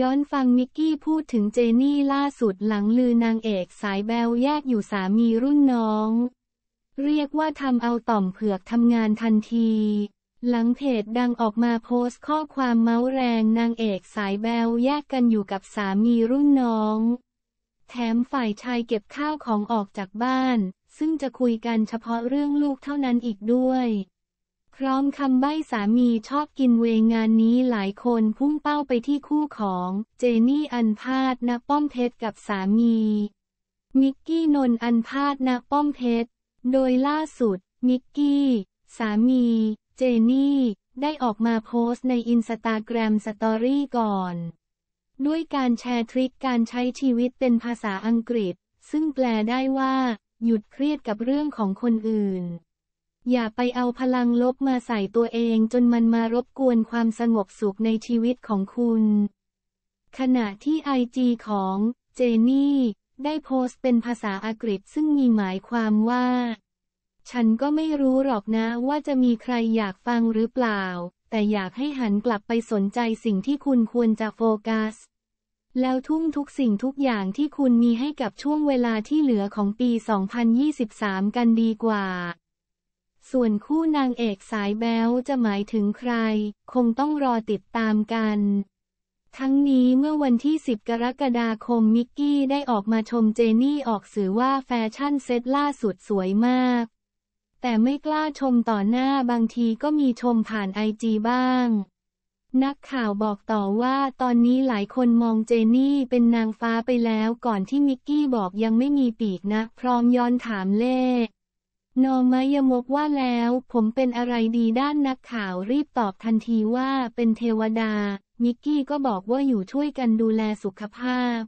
ย้อนฟังมิกกี้พูดถึงเจนี่ล่าสุดหลังลือนางเอกสายแบลแยกอยู่สามีรุ่นน้อง เรียกว่าทำเอาต่อมเผือกทำงานทันที หลังเพจดังออกมาโพสต์ข้อความเมาส์แรงนางเอกสายแบลแยกกันอยู่กับสามีรุ่นน้อง แถมฝ่ายชายเก็บข้าวของออกจากบ้าน ซึ่งจะคุยกันเฉพาะเรื่องลูกเท่านั้นอีกด้วยพร้อมคำใบ้สามีชอบกินเวงานนี้หลายคนพุ่งเป้าไปที่คู่ของเจนี่อันพาดนะป้อมเพชรกับสามี มิกกี้นนอันพาดนะป้อมเพชรโดยล่าสุด มิกกี้ สามี เจนี่ ได้ออกมาโพสต์ในอินสตาแกรมสตอรี่ก่อน ด้วยการแชร์ทริคการใช้ชีวิตเป็นภาษาอังกฤษ ซึ่งแปลได้ว่า หยุดเครียดกับเรื่องของคนอื่นอย่าไปเอาพลังลบมาใส่ตัวเองจนมันมารบกวนความสงบสุขในชีวิตของคุณ ขณะที่ไอจีของเจนี่ ได้โพสต์เป็นภาษาอังกฤษซึ่งมีหมายความว่า ฉันก็ไม่รู้หรอกนะว่าจะมีใครอยากฟังหรือเปล่า แต่อยากให้หันกลับไปสนใจสิ่งที่คุณควรจะโฟกัส แล้วทุ่มทุกสิ่งทุกอย่างที่คุณมีให้กับช่วงเวลาที่เหลือของปี 2023 กันดีกว่าส่วนคู่นางเอกสายแบ๊วจะหมายถึงใคร คงต้องรอติดตามกัน ทั้งนี้เมื่อวันที่ 10 กรกฎาคม มิกกี้ได้ออกมาชมเจนี่ออกสื่อว่าแฟชั่นเซ็ตล่าสุดสวยมาก แต่ไม่กล้าชมต่อหน้าบางทีก็มีชมผ่านไอจีบ้าง นักข่าวบอกต่อว่าตอนนี้หลายคนมองเจนี่เป็นนางฟ้าไปแล้วก่อนที่มิกกี้บอกยังไม่มีปีกนะพร้อมย้อนถามเลขนองมายมกว่าแล้วผมเป็นอะไรดีด้านนักข่าวรีบตอบทันทีว่าเป็นเทวดา มิกกี้ก็บอกว่าอยู่ช่วยกันดูแลสุขภาพ